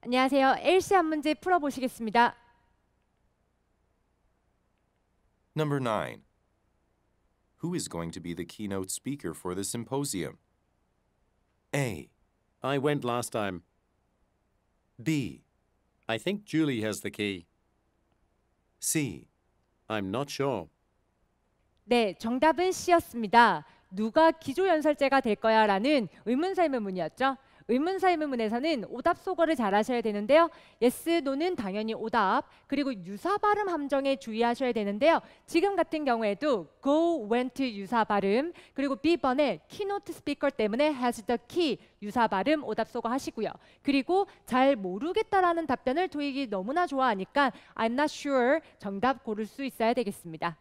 안녕하세요. LC 한 문제 풀어 보시겠습니다. Number 9. Who is going to be the keynote speaker for the symposium? A. I went last time. B. I think Julie has the key. C. I'm not sure. 네, 정답은 C였습니다. 누가 기조연설제가 될 거야 라는 의문설문문이었죠. 의문사의문문에서는 오답 소거를 잘 하셔야 되는데요. yes, no는 당연히 오답, 그리고 유사 발음 함정에 주의하셔야 되는데요. 지금 같은 경우에도 go, went 유사 발음, 그리고 B번에 키노트 스피커 때문에 has the key 유사 발음 오답 소거 하시고요. 그리고 잘 모르겠다라는 답변을 토익이 너무나 좋아하니까 I'm not sure 정답 고를 수 있어야 되겠습니다.